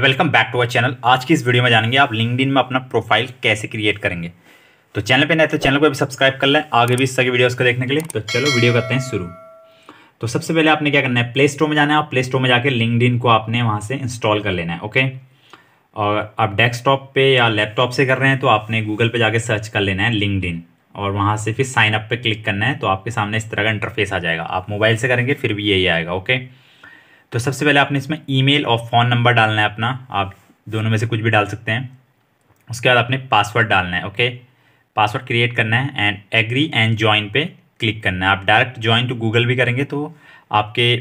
Welcome back to our channel आज की इस वीडियो में जानेंगे आप लिंकड में अपना प्रोफाइल कैसे क्रिएट करेंगे तो चैनल पे नए तो चैनल को अभी सब्सक्राइब कर लें आगे भी इस सभी वीडियोस को देखने के लिए तो चलो वीडियो करते हैं शुरू तो सबसे पहले आपने क्या करना है प्ले स्टोर में जाना है आप प्ले स्टोर में जाकर लिंकड को आपने वहाँ से इंस्टॉल कर लेना है ओके और आप डेस्कटॉप पर या लैपटॉप से कर रहे हैं तो आपने गूगल पर जाकर सर्च कर लेना है लिंकड और वहाँ से फिर साइनअप पर क्लिक करना है तो आपके सामने इस तरह का इंटरफेस आ जाएगा आप मोबाइल से करेंगे फिर भी यही आएगा ओके okay? तो सबसे पहले आपने इसमें ईमेल और फ़ोन नंबर डालना है अपना आप दोनों में से कुछ भी डाल सकते हैं उसके बाद आपने पासवर्ड डालना है ओके पासवर्ड क्रिएट करना है एंड एग्री एंड ज्वाइन पे क्लिक करना है आप डायरेक्ट ज्वाइन टू गूगल भी करेंगे तो आपके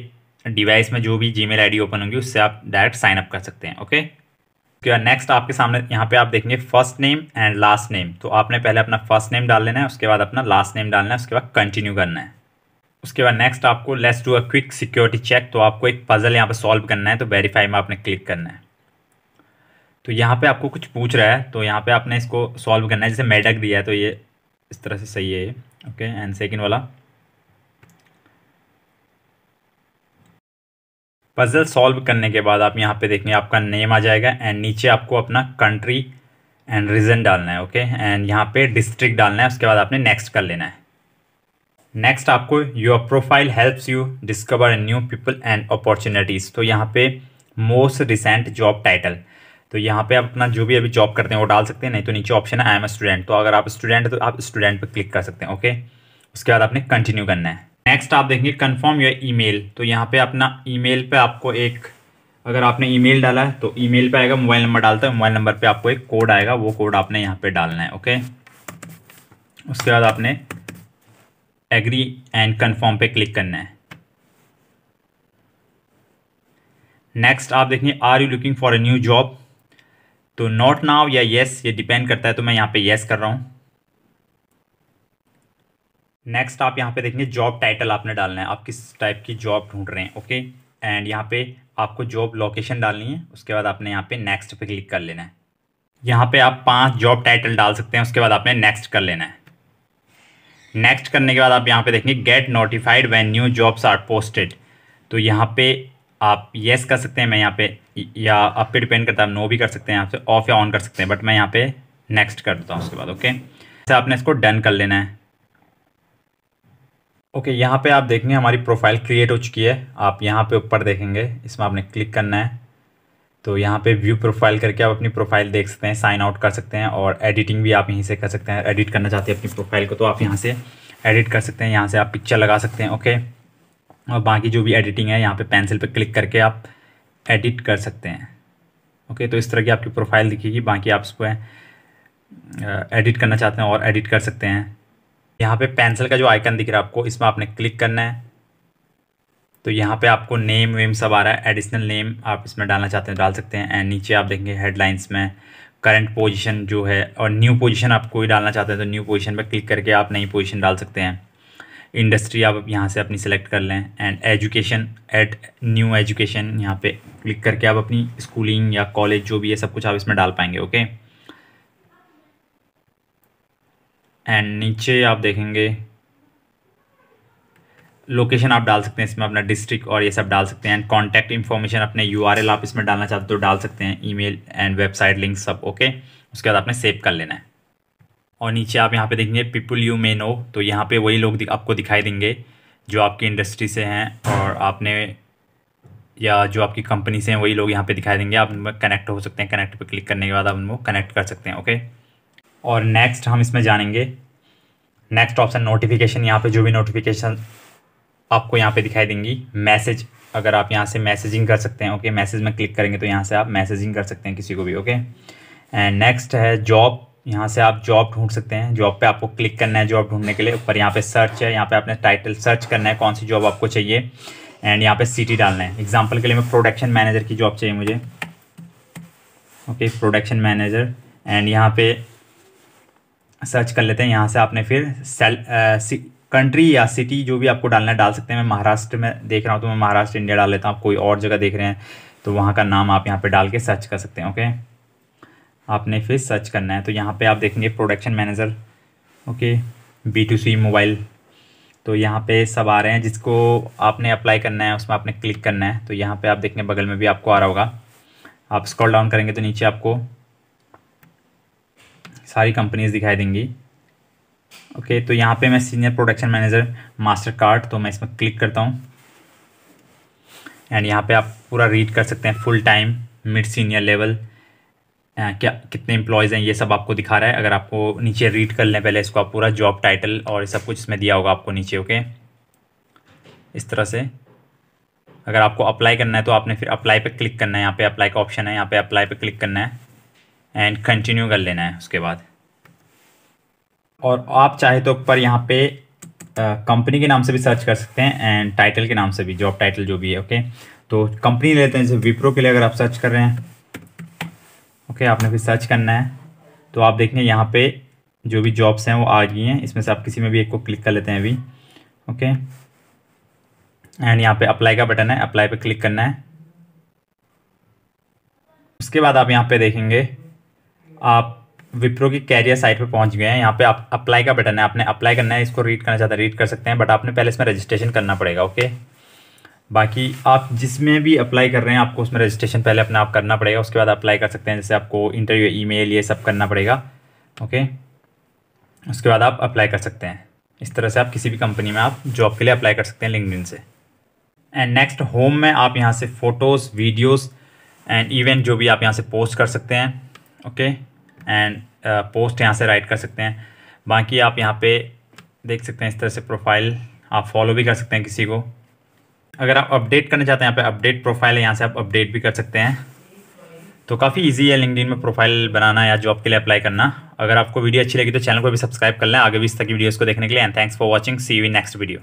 डिवाइस में जो भी जी मेल आई ओपन होंगी उससे आप डायरेक्ट साइन अप कर सकते हैं ओके क्या नेक्स्ट आपके सामने यहाँ पे आप देखेंगे first name and last name तो आपने पहले अपना फर्स्ट नेम डाल लेना है उसके बाद अपना लास्ट नेम डालना है उसके बाद कंटिन्यू करना है उसके बाद नेक्स्ट आपको let's do a quick security check तो आपको एक पज़ल यहाँ पर सॉल्व करना है तो वेरीफाई में आपने क्लिक करना है तो यहाँ पे आपको कुछ पूछ रहा है तो यहाँ पे आपने इसको सॉल्व करना है जैसे मेडक दिया है तो ये इस तरह से सही है ये ओके एंड सेकेंड वाला पज़ल सॉल्व करने के बाद आप यहाँ पे देखेंगे आपका नेम आ जाएगा एंड नीचे आपको अपना कंट्री एंड रीजन डालना है ओके एंड यहाँ पे डिस्ट्रिक्ट डालना है उसके बाद आपने नेक्स्ट कर लेना है नेक्स्ट आपको your profile helps you discover new people and opportunities तो यहाँ पे मोस्ट रिसेंट जॉब टाइटल तो यहाँ पे आप अपना जो भी अभी जॉब करते हैं वो डाल सकते हैं नहीं तो नीचे ऑप्शन है आई एम स्टूडेंट तो अगर आप स्टूडेंट तो आप स्टूडेंट पर क्लिक कर सकते हैं ओके उसके बाद आपने कंटिन्यू करना है नेक्स्ट आप देखेंगे कन्फर्म योर ई तो यहाँ पे अपना ई मेल आपको एक अगर आपने ईमेल डाला है तो ईमेल पे आएगा मोबाइल नंबर डालता है मोबाइल नंबर पे आपको एक कोड आएगा वो कोड आपने यहाँ पे डालना है ओके उसके बाद आपने एग्री एंड कन्फर्म पे क्लिक करना है नेक्स्ट आप देखिए are you looking for a new job तो नॉट नाव या येस ये डिपेंड करता है तो मैं यहाँ पे येस कर रहा हूँ नेक्स्ट आप यहाँ पे देखेंगे जॉब टाइटल आपने डालना है आप किस टाइप की जॉब ढूंढ रहे हैं ओके एंड यहाँ पे आपको जॉब लोकेशन डालनी है उसके बाद आपने यहाँ पे नेक्स्ट पे क्लिक कर लेना है यहाँ पे आप पांच जॉब टाइटल डाल सकते हैं उसके बाद आपने नेक्स्ट कर लेना है नेक्स्ट करने के बाद आप यहाँ पे देखेंगे get notified when new jobs are posted तो यहाँ पे आप येस कर सकते हैं मैं यहाँ पे या आप पे डिपेंड करता है आप नो भी कर सकते हैं यहाँ से ऑफ या ऑन कर सकते हैं बट मैं यहाँ पे नेक्स्ट कर देता हूँ उसके बाद ओके okay? आपने इसको डन कर लेना है ओके okay, यहाँ पे आप देखेंगे हमारी प्रोफाइल क्रिएट हो चुकी है आप यहाँ पे ऊपर देखेंगे इसमें आपने क्लिक करना है तो यहाँ पे व्यू प्रोफाइल करके आप अपनी प्रोफाइल देख सकते हैं साइन आउट कर सकते हैं और एडिटिंग भी आप यहीं से कर सकते हैं एडिट करना चाहते हैं अपनी प्रोफाइल को तो आप यहाँ से एडिट कर सकते हैं यहाँ से आप पिक्चर लगा सकते हैं ओके और बाकी जो भी एडिटिंग है यहाँ पे पेंसिल पे क्लिक करके आप एडिट कर सकते हैं ओके तो इस तरह की आपकी प्रोफाइल दिखेगी बाकी आप उसको एडिट करना चाहते हैं और एडिट कर सकते हैं यहाँ पर पेंसिल का जो आइकन दिख रहा है आपको इसमें आपने क्लिक करना है तो यहाँ पे आपको नेम वेम सब आ रहा है एडिशनल नेम आप इसमें डालना चाहते हैं तो डाल सकते हैं एंड नीचे आप देखेंगे हेडलाइंस में करंट पोजीशन जो है और न्यू पोजीशन आप कोई डालना चाहते हैं तो न्यू पोजीशन पर क्लिक करके आप नई पोजीशन डाल सकते हैं इंडस्ट्री आप यहाँ से अपनी सेलेक्ट कर लें and education add new education यहाँ पर क्लिक करके आप अपनी स्कूलिंग या कॉलेज जो भी है सब कुछ आप इसमें डाल पाएंगे ओके एंड नीचे आप देखेंगे लोकेशन आप डाल सकते हैं इसमें अपना डिस्ट्रिक्ट और ये सब डाल सकते हैं एंड कॉन्टैक्ट इन्फॉर्मेशन अपने यू आप इसमें डालना चाहते हो तो डाल सकते हैं ई एंड वेबसाइट लिंक सब ओके उसके बाद आपने सेव कर लेना है और नीचे आप यहाँ पे देखेंगे पीपल यू मे नो तो यहाँ पे वही लोग आपको दिखाई देंगे जो आपकी इंडस्ट्री से हैं और आपने या जो आपकी कंपनी से हैं वही लोग यहाँ पे दिखाई देंगे आप उनमें कनेक्ट हो सकते हैं कनेक्ट पे क्लिक करने के बाद आप उनको कनेक्ट कर सकते हैं ओके और नेक्स्ट हम इसमें जानेंगे नेक्स्ट ऑप्शन नोटिफिकेशन यहाँ पर जो भी नोटिफिकेशन आपको यहाँ पे दिखाई देंगी मैसेज अगर आप यहाँ से मैसेजिंग कर सकते हैं ओके मैसेज में क्लिक करेंगे तो यहाँ से आप मैसेजिंग कर सकते हैं किसी को भी ओके एंड नेक्स्ट है जॉब यहाँ से आप जॉब ढूंढ सकते हैं जॉब पे आपको क्लिक करना है जॉब ढूंढने के लिए ऊपर यहाँ पे सर्च है यहाँ पे आपने टाइटल सर्च करना है कौन सी जॉब आपको चाहिए एंड यहाँ पे सिटी डालना है एग्जाम्पल के लिए मैं प्रोडक्शन मैनेजर की जॉब चाहिए मुझे ओके प्रोडक्शन मैनेजर एंड यहाँ पे सर्च कर लेते हैं यहाँ से आपने फिर सेल कंट्री या सिटी जो भी आपको डालना है डाल सकते हैं मैं महाराष्ट्र में देख रहा हूँ तो मैं महाराष्ट्र इंडिया डाल लेता हूँ आप कोई और जगह देख रहे हैं तो वहाँ का नाम आप यहाँ पे डाल के सर्च कर सकते हैं ओके आपने फिर सर्च करना है तो यहाँ पे आप देखेंगे production manager okay B to C mobile तो यहाँ पे सब आ रहे हैं जिसको आपने अप्लाई करना है उसमें आपने क्लिक करना है तो यहाँ पर आप देखेंगे बगल में भी आपको आ रहा होगा आप स्क्रॉल डाउन करेंगे तो नीचे आपको सारी कंपनीज दिखाई देंगी ओके तो यहाँ पे मैं senior production manager Mastercard तो मैं इसमें क्लिक करता हूँ एंड यहाँ पे आप पूरा रीड कर सकते हैं full time mid senior level क्या कितने एम्प्लॉयज़ हैं ये सब आपको दिखा रहा है अगर आपको नीचे रीड कर लें पहले इसको आप पूरा जॉब टाइटल और सब कुछ इसमें दिया होगा आपको नीचे ओके इस तरह से अगर आपको अप्लाई करना है तो आपने फिर अप्लाई पे क्लिक करना है यहाँ पे अप्लाई का ऑप्शन है यहाँ पे अप्लाई पे क्लिक करना है एंड कंटिन्यू कर लेना है उसके बाद और आप चाहे तो पर यहाँ पे कंपनी के नाम से भी सर्च कर सकते हैं एंड टाइटल के नाम से भी जॉब टाइटल जो भी है ओके तो कंपनी लेते हैं जैसे विप्रो के लिए अगर आप सर्च कर रहे हैं ओके आपने फिर सर्च करना है तो आप देखेंगे यहाँ पे जो भी जॉब्स हैं वो आ गई हैं इसमें से आप किसी में भी एक को क्लिक कर लेते हैं अभी ओके एंड यहाँ पे अप्लाई का बटन है अप्लाई पे क्लिक करना है उसके बाद आप यहाँ पे देखेंगे आप विप्रो की कैरियर साइट पर पहुंच गए हैं यहाँ पे आप अप्लाई का बटन है आपने अप्लाई करना है इसको रीड करना चाहते हैं रीड कर सकते हैं बट आपने पहले इसमें रजिस्ट्रेशन करना पड़ेगा ओके बाकी आप जिसमें भी अप्लाई कर रहे हैं आपको उसमें रजिस्ट्रेशन पहले अपने आप करना पड़ेगा उसके बाद अप्लाई कर सकते हैं जैसे आपको इंटरव्यू ईमेल ये सब करना पड़ेगा ओके उसके बाद आप अप्लाई कर सकते हैं इस तरह से आप किसी भी कंपनी में आप जॉब के लिए अप्लाई कर सकते हैं लिंकडिन से एंड नेक्स्ट होम में आप यहाँ से फ़ोटोज़ वीडियोज़ एंड इवेंट जो भी आप यहाँ से पोस्ट कर सकते हैं okay okay? And post uh, यहाँ से राइट कर सकते हैं बाकी आप यहाँ पे देख सकते हैं इस तरह से प्रोफाइल आप फॉलो भी कर सकते हैं किसी को अगर आप अपडेट करना चाहते हैं यहाँ पे अपडेट प्रोफाइल है यहाँ से आप अपडेट भी कर सकते हैं तो काफ़ी इजी है लिंकड में प्रोफाइल बनाना या जॉब के लिए अप्लाई करना अगर आपको वीडियो अच्छी लगी तो चैनल को भी सब्सक्राइब कर लें आगे भी इस तक की वीडियोज़ को देखने के लिए and thanks for watching see we next video